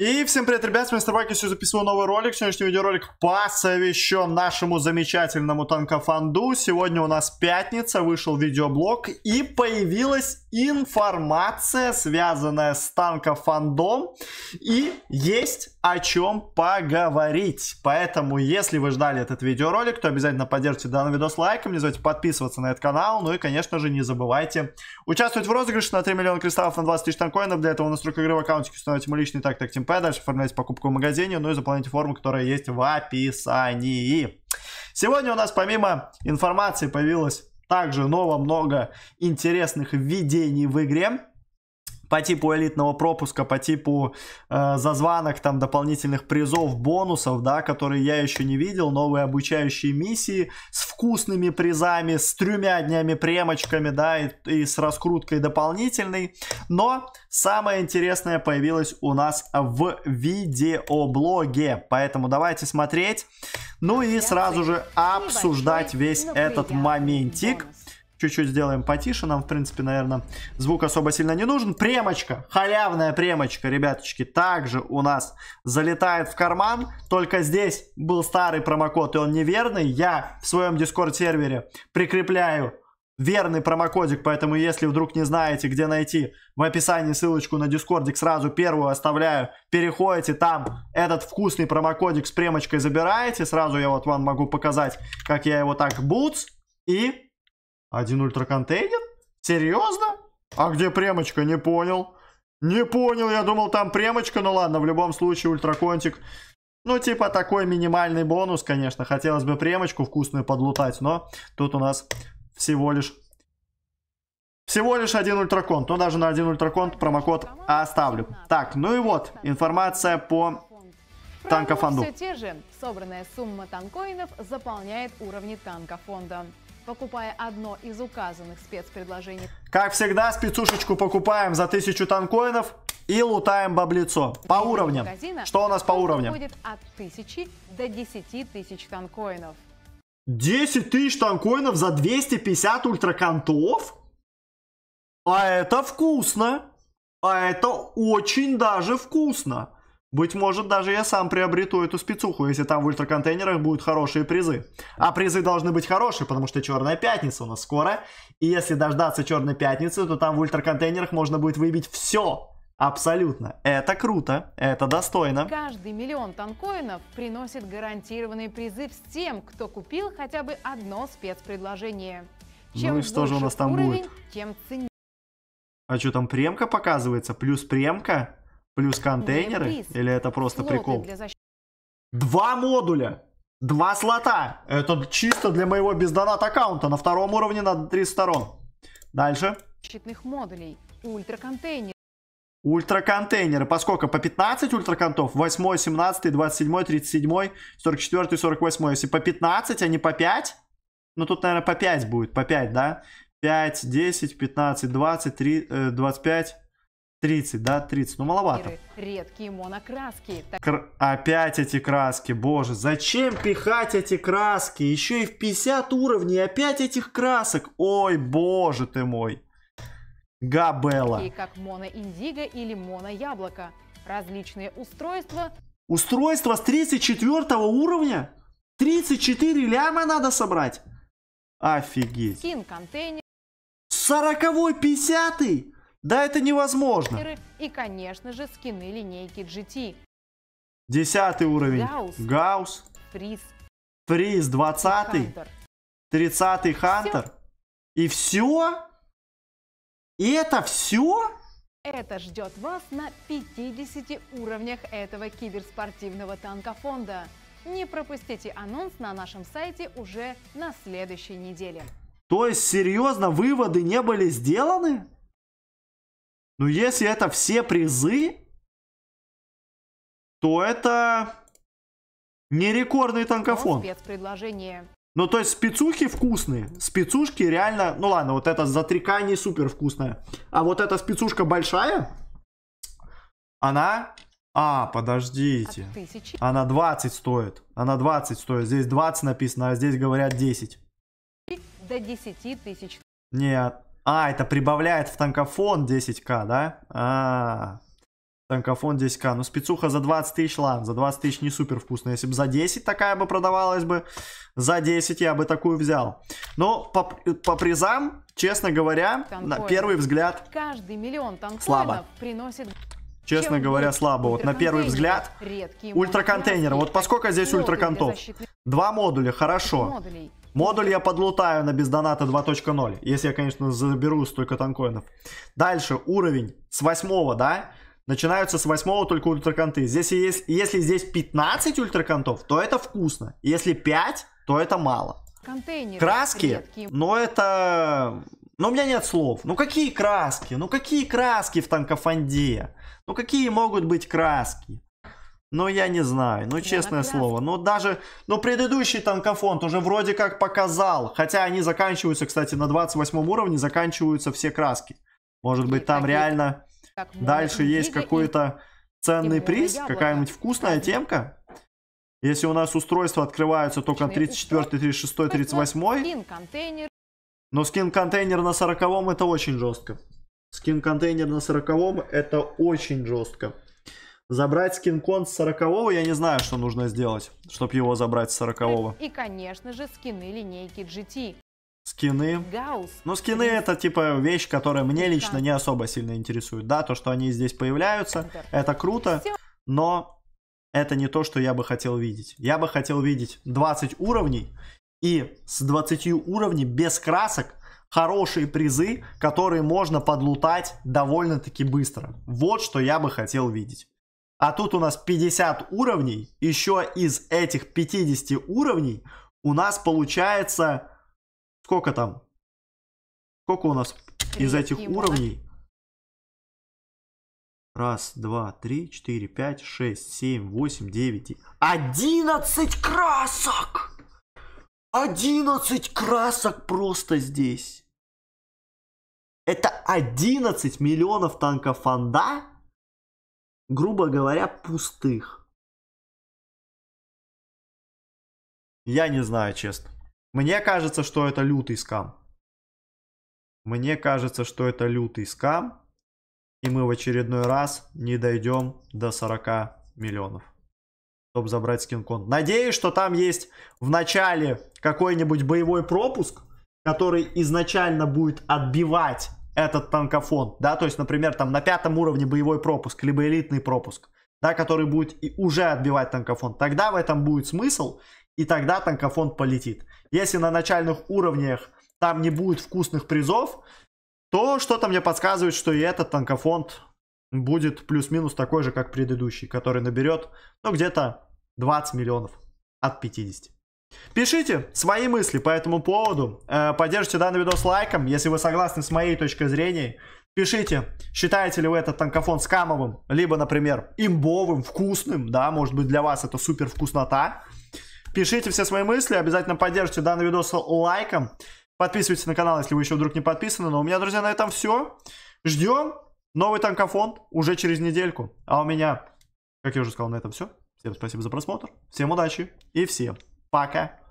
И всем привет, ребят, с вами Старбаки, сегодня записываю новый ролик. Сегодняшний видеоролик посвящен нашему замечательному танкофанду. Сегодня у нас пятница, вышел видеоблог и появилась информация, связанная с танкофандом. И есть о чем поговорить. Поэтому, если вы ждали этот видеоролик, то обязательно поддержите данный видос лайком, не забывайте подписываться на этот канал, ну и, конечно же, не забывайте участвовать в розыгрыше на 3 миллиона кристаллов на 20 тысяч танкоинов. Для этого настройка игры в аккаунте становится мой личный так так тем МП, дальше оформляйте покупку в магазине, ну и заполняйте форму, которая есть в описании. Сегодня у нас помимо информации появилось также ново много интересных видений в игре по типу элитного пропуска, по типу э, зазванок, там, дополнительных призов, бонусов, да, которые я еще не видел, новые обучающие миссии с вкусными призами, с тремя днями премочками, да, и, и с раскруткой дополнительной. Но самое интересное появилось у нас в видеоблоге, поэтому давайте смотреть, ну и сразу же обсуждать весь этот моментик. Чуть-чуть сделаем потише. Нам, в принципе, наверное, звук особо сильно не нужен. Премочка, халявная премочка, ребяточки, также у нас залетает в карман. Только здесь был старый промокод, и он неверный. Я в своем дискорд сервере прикрепляю верный промокодик, поэтому если вдруг не знаете, где найти, в описании ссылочку на дискордик сразу первую оставляю, переходите там, этот вкусный промокодик с премочкой забираете, сразу я вот вам могу показать, как я его так, бутс, и один ультраконтейнер? Серьезно? А где премочка? Не понял. Не понял, я думал там премочка, но ладно, в любом случае ультраконтик. Ну, типа такой минимальный бонус, конечно. Хотелось бы премочку вкусную подлутать, но тут у нас всего лишь... Всего лишь один ультраконт, но ну, даже на один ультраконт промокод оставлю. Так, ну и вот, информация по танкофонду. Все те же. Собранная сумма танкоинов заполняет уровни танкофонда покупая одно из указанных спецпредложений. Как всегда, спецушечку покупаем за 1000 танкоинов и лутаем баблицо. По уровням. Что у нас по уровням? Будет от 1000 до 10 тысяч танкоинов. 10 тысяч танкоинов за 250 ультракантов? А это вкусно. А это очень даже вкусно. Быть может, даже я сам приобрету эту спецуху, если там в ультраконтейнерах будут хорошие призы. А призы должны быть хорошие, потому что Черная Пятница у нас скоро. И если дождаться Черной Пятницы, то там в ультраконтейнерах можно будет выбить все. Абсолютно. Это круто, это достойно. Каждый миллион танкоинов приносит гарантированный призыв с тем, кто купил хотя бы одно спецпредложение. Ну Чем ну и что же у нас там уровень, будет? Тем ценнее. А что там премка показывается? Плюс премка? плюс контейнеры? Или это просто прикол? Два модуля! Два слота! Это чисто для моего бездонат аккаунта. На втором уровне на 30 сторон. Дальше. Защитных модулей. Ультраконтейнер. Ультраконтейнеры. По сколько? По 15 ультраконтов? 8, 17, 27, 37, 44, 48. Если по 15, а не по 5? Ну, тут, наверное, по 5 будет. По 5, да? 5, 10, 15, 20, 3, 25... 30, да, 30, ну маловато. Редкие монокраски. Кр... Опять эти краски, боже, зачем пихать эти краски? Еще и в 50 уровней, опять этих красок. Ой, боже ты мой. Габела. Такие как моноиндиго или яблоко Различные устройства. Устройство с 34 уровня? 34 ляма надо собрать? Офигеть. Скин, контейнер. 40 50 -й? Да, это невозможно. И, конечно же, скины линейки GT. Десятый уровень. Гаус. Фриз. Фриз, двадцатый. Тридцатый Хантер. И все? И это все? Это ждет вас на 50 уровнях этого киберспортивного танка фонда. Не пропустите анонс на нашем сайте уже на следующей неделе. То есть, серьезно, выводы не были сделаны? Но если это все призы, то это не рекордный танкофон. Спецпредложение. Ну, то есть спецухи вкусные. Спецушки реально... Ну, ладно, вот эта затрека не супер вкусная. А вот эта спецушка большая, она... А, подождите. Она 20 стоит. Она 20 стоит. Здесь 20 написано, а здесь говорят 10. До 10 тысяч. Нет. А, это прибавляет в танкофон 10к, да? А, -а, танкофон 10к. Ну, спецуха за 20 тысяч, ладно, за 20 тысяч не супер вкусно. Если бы за 10 такая бы продавалась бы, за 10 я бы такую взял. Но по, по призам, честно говоря, танкоин. на первый взгляд... Каждый миллион слабо. приносит... Честно Чем говоря, слабо. Вот на первый взгляд. Ультраконтейнер. Вот поскольку здесь ультраконтов? Защиты... Два модуля, хорошо. Модулей. Модуль я подлутаю на бездоната 2.0. Если я, конечно, заберу столько танкоинов. Дальше, уровень. С 8, да? Начинаются с 8 только ультраконты. Здесь есть, если здесь 15 ультраконтов, то это вкусно. Если 5, то это мало. Контейнеры Краски, редкие. но ну, это... Но ну, у меня нет слов. Ну какие краски? Ну какие краски в танкофанде? Ну какие могут быть краски? Ну, я не знаю, ну, честное да, слово. Ну, даже, ну, предыдущий танкофонт уже вроде как показал. Хотя они заканчиваются, кстати, на 28 уровне, заканчиваются все краски. Может быть, там реально дальше есть какой-то ценный приз, какая-нибудь вкусная темка. Если у нас устройство открываются только на 34, 36, 38. Но скин-контейнер на 40 это очень жестко. Скин-контейнер на 40 это очень жестко. Забрать скин-кон с 40-го, я не знаю, что нужно сделать, чтобы его забрать с 40-го. И, конечно же, скины линейки GT. Скины. Гаусс. Ну, скины это типа вещь, которая мне лично не особо сильно интересует. Да, то, что они здесь появляются, это круто, но это не то, что я бы хотел видеть. Я бы хотел видеть 20 уровней, и с 20 уровней без красок хорошие призы, которые можно подлутать довольно-таки быстро. Вот что я бы хотел видеть. А тут у нас 50 уровней. Еще из этих 50 уровней у нас получается... Сколько там? Сколько у нас из этих уровней? Раз, два, три, четыре, пять, шесть, семь, восемь, девять. Одиннадцать красок! Одиннадцать красок просто здесь! Это одиннадцать миллионов танков фонда грубо говоря, пустых. Я не знаю, честно. Мне кажется, что это лютый скам. Мне кажется, что это лютый скам. И мы в очередной раз не дойдем до 40 миллионов. Чтобы забрать скин-конт. Надеюсь, что там есть в начале какой-нибудь боевой пропуск, который изначально будет отбивать этот танкофон, да, то есть, например, там на пятом уровне боевой пропуск, либо элитный пропуск, да, который будет и уже отбивать танкофон, тогда в этом будет смысл, и тогда танкофон полетит. Если на начальных уровнях там не будет вкусных призов, то что-то мне подсказывает, что и этот танкофонд будет плюс-минус такой же, как предыдущий, который наберет, ну, где-то 20 миллионов от 50. Пишите свои мысли по этому поводу. Э, поддержите данный видос лайком, если вы согласны с моей точкой зрения. Пишите, считаете ли вы этот танкофон скамовым, либо, например, имбовым, вкусным, да, может быть для вас это супер вкуснота. Пишите все свои мысли, обязательно поддержите данный видос лайком. Подписывайтесь на канал, если вы еще вдруг не подписаны. Но у меня, друзья, на этом все. Ждем новый танкофон уже через недельку. А у меня, как я уже сказал, на этом все. Всем спасибо за просмотр, всем удачи и всем Пока.